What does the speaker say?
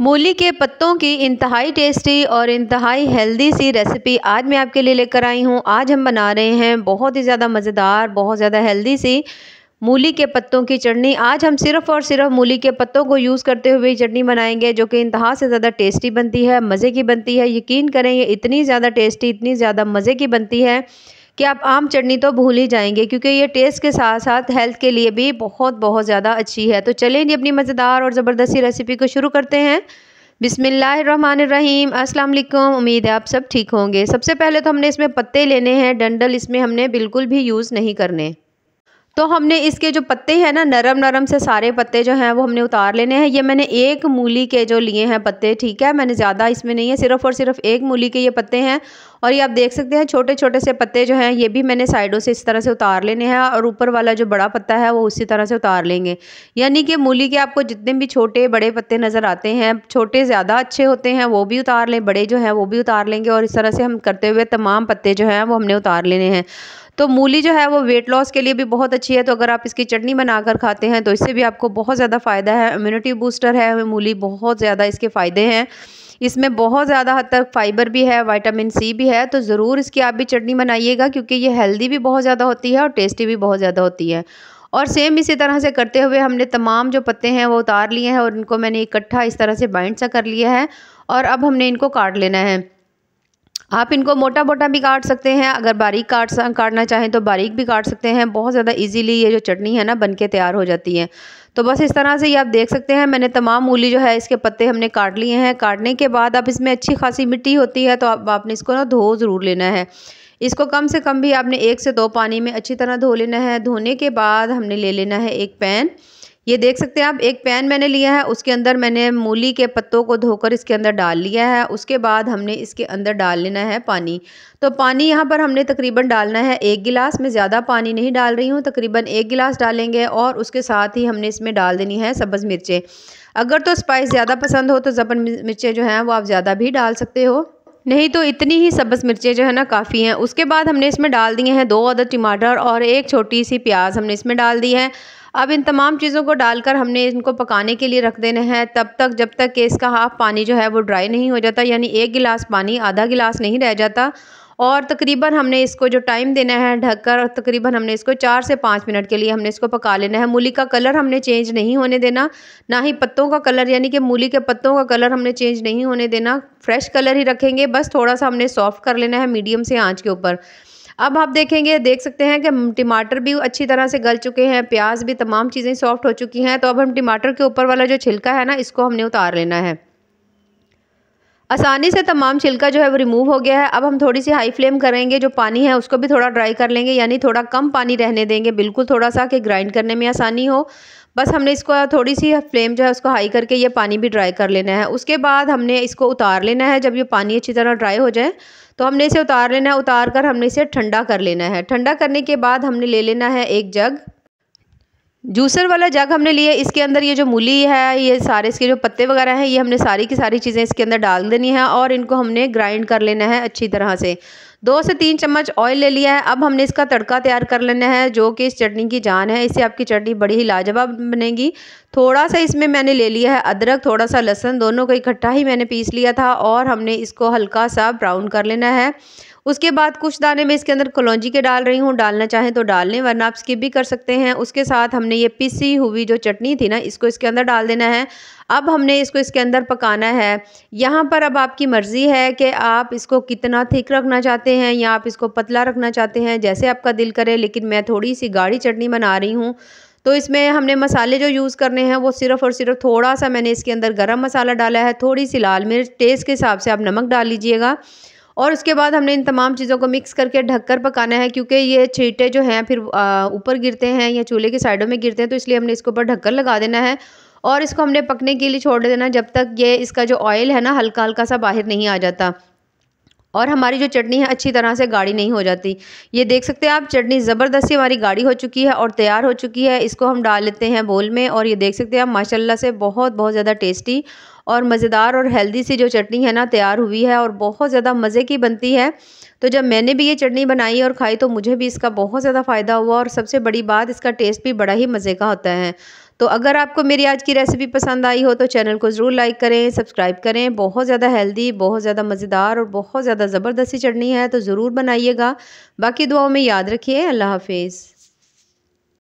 मूली के पत्तों की इंतहाई टेस्टी और इंतहाई हेल्दी सी रेसिपी आज मैं आपके लिए लेकर आई हूँ आज हम बना रहे हैं बहुत ही ज़्यादा मज़ेदार बहुत ज़्यादा हेल्दी सी मूली के पत्तों की चटनी आज हम सिर्फ़ और सिर्फ मूली के पत्तों को यूज़ करते हुए चटनी बनाएंगे जो कि इंतहा से ज़्यादा टेस्टी बनती है मज़े की बनती है यकीन करें ये इतनी ज़्यादा टेस्टी इतनी ज़्यादा मज़े की बनती है कि आप आम चटनी तो भूल ही जाएंगे क्योंकि ये टेस्ट के साथ साथ हेल्थ के लिए भी बहुत बहुत ज़्यादा अच्छी है तो चलें जी अपनी मज़ेदार और ज़बरदस्ती रेसिपी को शुरू करते हैं बिसमीम अस्सलाम उम्मीद है आप सब ठीक होंगे सबसे पहले तो हमने इसमें पत्ते लेने हैं डंडल इसमें हमने बिल्कुल भी यूज़ नहीं करने तो हमने इसके जो पत्ते हैं ना नरम नरम से सारे पत्ते जो हैं वो हमने उतार लेने हैं ये मैंने एक मूली के जो लिए हैं पत्ते ठीक है मैंने ज़्यादा इसमें नहीं है सिर्फ और सिर्फ एक मूली के ये पत्ते हैं और ये आप देख सकते हैं छोटे छोटे से पत्ते जो हैं ये भी मैंने साइडों से इस तरह से उतार लेने हैं और ऊपर वाला जो बड़ा पत्ता है वो उसी तरह से उतार लेंगे यानी कि मूली के आपको जितने भी छोटे बड़े पत्ते नज़र आते हैं छोटे ज़्यादा अच्छे होते हैं वो भी उतार लें बड़े जो हैं वो भी उतार लेंगे और इस तरह से हम करते हुए तमाम पत्ते जो हैं वो हमने उतार लेने हैं तो मूली जो है वो वेट लॉस के लिए भी बहुत अच्छी है तो अगर आप इसकी चटनी बनाकर खाते हैं तो इससे भी आपको बहुत ज़्यादा फ़ायदा है इम्यूनिटी बूस्टर है मूली बहुत ज़्यादा इसके फ़ायदे हैं इसमें बहुत ज़्यादा हद तक फाइबर भी है विटामिन सी भी है तो ज़रूर इसकी आप भी चटनी बनाइएगा क्योंकि ये हेल्दी भी बहुत ज़्यादा होती है और टेस्टी भी बहुत ज़्यादा होती है और सेम इसी तरह से करते हुए हमने तमाम जो पत्ते हैं वो उतार लिए हैं और इनको मैंने इकट्ठा इस तरह से बाइंड सा कर लिया है और अब हमने इनको काट लेना है आप इनको मोटा मोटा भी काट सकते हैं अगर बारीक काट काटना चाहें तो बारीक भी काट सकते हैं बहुत ज़्यादा इजीली ये जो चटनी है ना बन के तैयार हो जाती है तो बस इस तरह से ये आप देख सकते हैं मैंने तमाम मूली जो है इसके पत्ते हमने काट लिए हैं काटने के बाद अब इसमें अच्छी खासी मिट्टी होती है तो आप आपने इसको ना धो ज़रूर लेना है इसको कम से कम भी आपने एक से दो पानी में अच्छी तरह धो लेना है धोने के बाद हमने ले लेना है एक पैन ये देख सकते हैं आप एक पैन मैंने लिया है उसके अंदर मैंने मूली के पत्तों को धोकर इसके अंदर डाल लिया है उसके बाद हमने इसके अंदर डाल लेना है पानी तो पानी यहाँ पर हमने तकरीबन डालना है एक गिलास मैं ज़्यादा पानी नहीं डाल रही हूँ तकरीबन एक गिलास डालेंगे और उसके साथ ही हमने इसमें डाल देनी है सब्ज़ मिर्चें अगर तो स्पाइस ज़्यादा पसंद हो तो जबन मिर्चें जो हैं वो आप ज़्यादा भी डाल सकते हो नहीं तो इतनी ही सब्ज़ मिर्चें जो है ना काफ़ी हैं उसके बाद हमने इसमें डाल दिए हैं दो अदद टमाटर और एक छोटी सी प्याज हमने इसमें डाल दी है अब इन तमाम चीज़ों को डालकर हमने इनको पकाने के लिए रख देना है तब तक जब तक कि इसका हाफ़ पानी जो है वो ड्राई नहीं हो जाता यानी एक गिलास पानी आधा गिलास नहीं रह जाता और तकरीबन हमने इसको जो टाइम देना है ढककर तकरीबन हमने इसको चार से पाँच मिनट के लिए हमने इसको पका लेना है मूली का कलर हमने चेंज नहीं होने देना ना ही पत्तों का कलर यानी कि मूली के पत्तों का कलर हमने चेंज नहीं होने देना फ्रेश कलर ही रखेंगे बस थोड़ा सा हमने सॉफ़्ट कर लेना है मीडियम से आँच के ऊपर अब आप देखेंगे देख सकते हैं कि टमाटर भी अच्छी तरह से गल चुके हैं प्याज भी तमाम चीज़ें सॉफ्ट हो चुकी हैं तो अब हम टमाटर के ऊपर वाला जो छिलका है ना इसको हमने उतार लेना है आसानी से तमाम छिलका जो है वो रिमूव हो गया है अब हम थोड़ी सी हाई फ्लेम करेंगे जो पानी है उसको भी थोड़ा ड्राई कर लेंगे यानी थोड़ा कम पानी रहने देंगे बिल्कुल थोड़ा सा कि ग्राइंड करने में आसानी हो बस हमने इसको थोड़ी सी फ्लेम जो है उसको हाई करके ये पानी भी ड्राई कर लेना है उसके बाद हमने इसको उतार लेना है जब ये पानी अच्छी तरह ड्राई हो जाए तो हमने इसे उतार लेना है उतार कर हमने इसे ठंडा कर लेना है ठंडा करने के बाद हमने ले लेना है एक जग जूसर वाला जग हमने लिया इसके अंदर ये जो मूली है ये सारे इसके जो पत्ते वगैरह हैं ये हमने सारी की सारी चीज़ें इसके अंदर डाल देनी है और इनको हमने ग्राइंड कर लेना है अच्छी तरह से दो से तीन चम्मच ऑयल ले लिया है अब हमने इसका तड़का तैयार कर लेना है जो कि इस चटनी की जान है इससे आपकी चटनी बड़ी ही लाजवाब बनेगी थोड़ा सा इसमें मैंने ले लिया है अदरक थोड़ा सा लहसन दोनों को इकट्ठा ही मैंने पीस लिया था और हमने इसको हल्का सा ब्राउन कर लेना है उसके बाद कुछ दाने मैं इसके अंदर कलौजी के डाल रही हूँ डालना चाहें तो डाल लें वरना आप स्किप भी कर सकते हैं उसके साथ हमने ये पिसी हुई जो चटनी थी ना इसको इसके अंदर डाल देना है अब हमने इसको इसके अंदर पकाना है यहाँ पर अब आपकी मर्ज़ी है कि आप इसको कितना थिक रखना चाहते हैं या आप इसको पतला रखना चाहते हैं जैसे आपका दिल करे लेकिन मैं थोड़ी सी गाढ़ी चटनी बना रही हूँ तो इसमें हमने मसाले जो यूज़ करने हैं वो सिर्फ़ और सिर्फ थोड़ा सा मैंने इसके अंदर गरम मसाला डाला है थोड़ी सी लाल मिर्च टेस्ट के हिसाब से आप नमक डाल लीजिएगा और उसके बाद हमने इन तमाम चीज़ों को मिक्स करके ढक कर पकाना है क्योंकि ये छीटे जो हैं फिर ऊपर गिरते हैं या चूल्हे की साइडों में गिरते हैं तो इसलिए हमने इसके ऊपर ढक्कर लगा देना है और इसको हमने पकने के लिए छोड़ देना जब तक ये इसका जो ऑयल है ना हल्का हल्का सा बाहर नहीं आ जाता और हमारी जो चटनी है अच्छी तरह से गाढ़ी नहीं हो जाती ये देख सकते हैं आप चटनी ज़बरदस्ती हमारी गाढ़ी हो चुकी है और तैयार हो चुकी है इसको हम डाल लेते हैं बोल में और ये देख सकते हैं आप माशाल्लाह से बहुत बहुत ज़्यादा टेस्टी और मज़ेदार और हेल्दी सी जो चटनी है ना तैयार हुई है और बहुत ज़्यादा मज़े की बनती है तो जब मैंने भी ये चटनी बनाई और खाई तो मुझे भी इसका बहुत ज़्यादा फ़ायदा हुआ और सबसे बड़ी बात इसका टेस्ट भी बड़ा ही मज़े का होता है तो अगर आपको मेरी आज की रेसिपी पसंद आई हो तो चैनल को ज़रूर लाइक करें सब्सक्राइब करें बहुत ज़्यादा हेल्दी बहुत ज़्यादा मज़ेदार और बहुत ज़्यादा ज़बरदस्ती चटनी है तो ज़रूर बनाइएगा बाकी दुआओं में याद रखिए अल्लाह हाफिज़